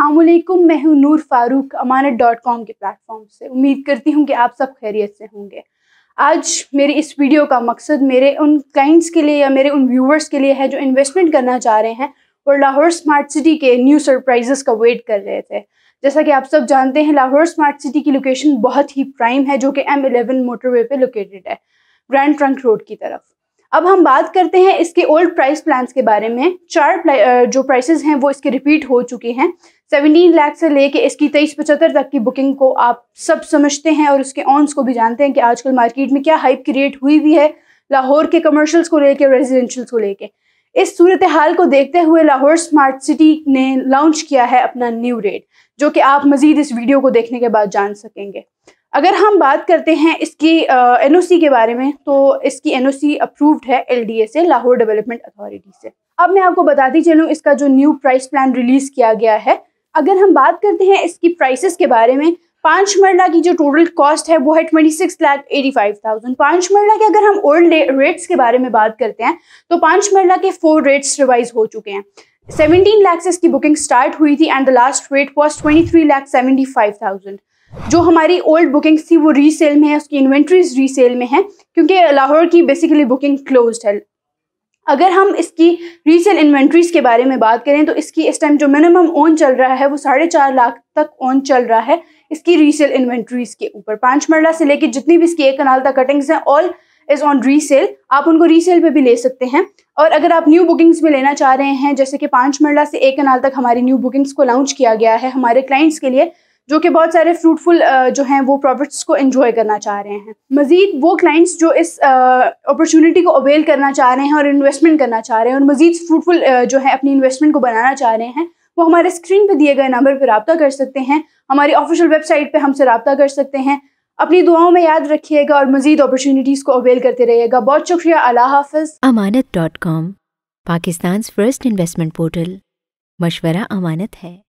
असलम मैं हूं Noor Farooq Amanat dot com के प्लेटफॉर्म से उम्मीद करती हूं कि आप सब खैरियत से होंगे आज मेरी इस वीडियो का मकसद मेरे उन क्लाइंट्स के लिए या मेरे उन व्यूवर्स के लिए है जो इन्वेस्टमेंट करना चाह रहे हैं और लाहौर स्मार्ट सिटी के न्यू सरप्राइजेस का वेट कर रहे थे जैसा कि आप सब जानते हैं लाहौर स्मार्ट सिटी की लोकेशन बहुत ही प्राइम है जो कि एम इलेवन मोटरवे पे लोकेटेड है ग्रैंड ट्रंक रोड की तरफ अब हम बात करते हैं इसके ओल्ड प्राइस प्लान्स के बारे में चार जो प्राइसेस हैं वो इसके रिपीट हो चुके हैं सेवनटीन लाख से लेके इसकी तेईस पचहत्तर तक की बुकिंग को आप सब समझते हैं और उसके ऑन्स को भी जानते हैं कि आजकल मार्केट में क्या हाइप क्रिएट हुई हुई है लाहौर के कमर्शल्स को लेकर रेजिडेंशल्स को लेकर इस सूरत हाल को देखते हुए लाहौर स्मार्ट सिटी ने लॉन्च किया है अपना न्यू रेट जो कि आप मज़ीद इस वीडियो को देखने के बाद जान सकेंगे अगर हम बात करते हैं इसकी एन के बारे में तो इसकी एन अप्रूव्ड है एल से लाहौर डेवलपमेंट अथॉरिटी से अब मैं आपको बताती चलूँ इसका जो न्यू प्राइस प्लान रिलीज़ किया गया है अगर हम बात करते हैं इसकी प्राइसेस के बारे में पाँच मरला की जो टोटल कॉस्ट है वो है twenty six lakh eighty five thousand पाँच मरला के अगर हम ओल्ड रेट्स के बारे में बात करते हैं तो पाँच मरला के फोर रेट्स रिवाइज हो चुके हैं सेवनटीन लाख से इसकी बुकिंग स्टार्ट हुई थी and the last rate was twenty three lakh seventy five thousand जो हमारी ओल्ड बुकिंग्स थी वो रीसेल में है उसकी इन्वेंट्रीज रीसेल में है क्योंकि लाहौर की बेसिकली बुकिंग क्लोज है अगर हम इसकी रीसेल इन्वेंट्रीज के बारे में बात करें तो इसकी इस टाइम जो मिनिमम ओन चल रहा है वो साढ़े चार लाख तक ओन चल रहा है इसकी रीसेल इन्वेंट्रीज के ऊपर पाँच मरला से लेकर जितनी भी इसकी एक कनाल तक कटिंग्स हैं ऑल इज़ ऑन रीसेल आप उनको रीसेल पे भी ले सकते हैं और अगर आप न्यू बुकिंग्स में लेना चाह रहे हैं जैसे कि पाँच मरला से एक कनाल तक हमारी न्यू बुकिंग्स को लॉन्च किया गया है हमारे क्लाइंट्स के लिए जो कि बहुत सारे फ्रूटफुल जो हैं वो प्रॉफिट्स को इन्जॉय करना चाह रहे हैं मज़ीद वो क्लाइंट्स जो इस अपॉर्चुनिटी को अवेल करना चाह रहे हैं और इन्वेस्टमेंट करना चाह रहे हैं और मज़ीद फ्रूटफुल जो है अपनी इन्वेस्टमेंट को बनाना चाह रहे हैं वो हमारे स्क्रीन पर दिए गए नंबर पर रबा कर सकते हैं हमारी ऑफिशियल वेबसाइट पर हमसे रबता कर सकते हैं अपनी दुआओं में याद रखिएगा और मजीद अपॉर्चुनिटीज़ को अवेल करते रहिएगा बहुत शुक्रिया अला हाफिज Amanat dot com Pakistan first investment portal मशवरा अमानत है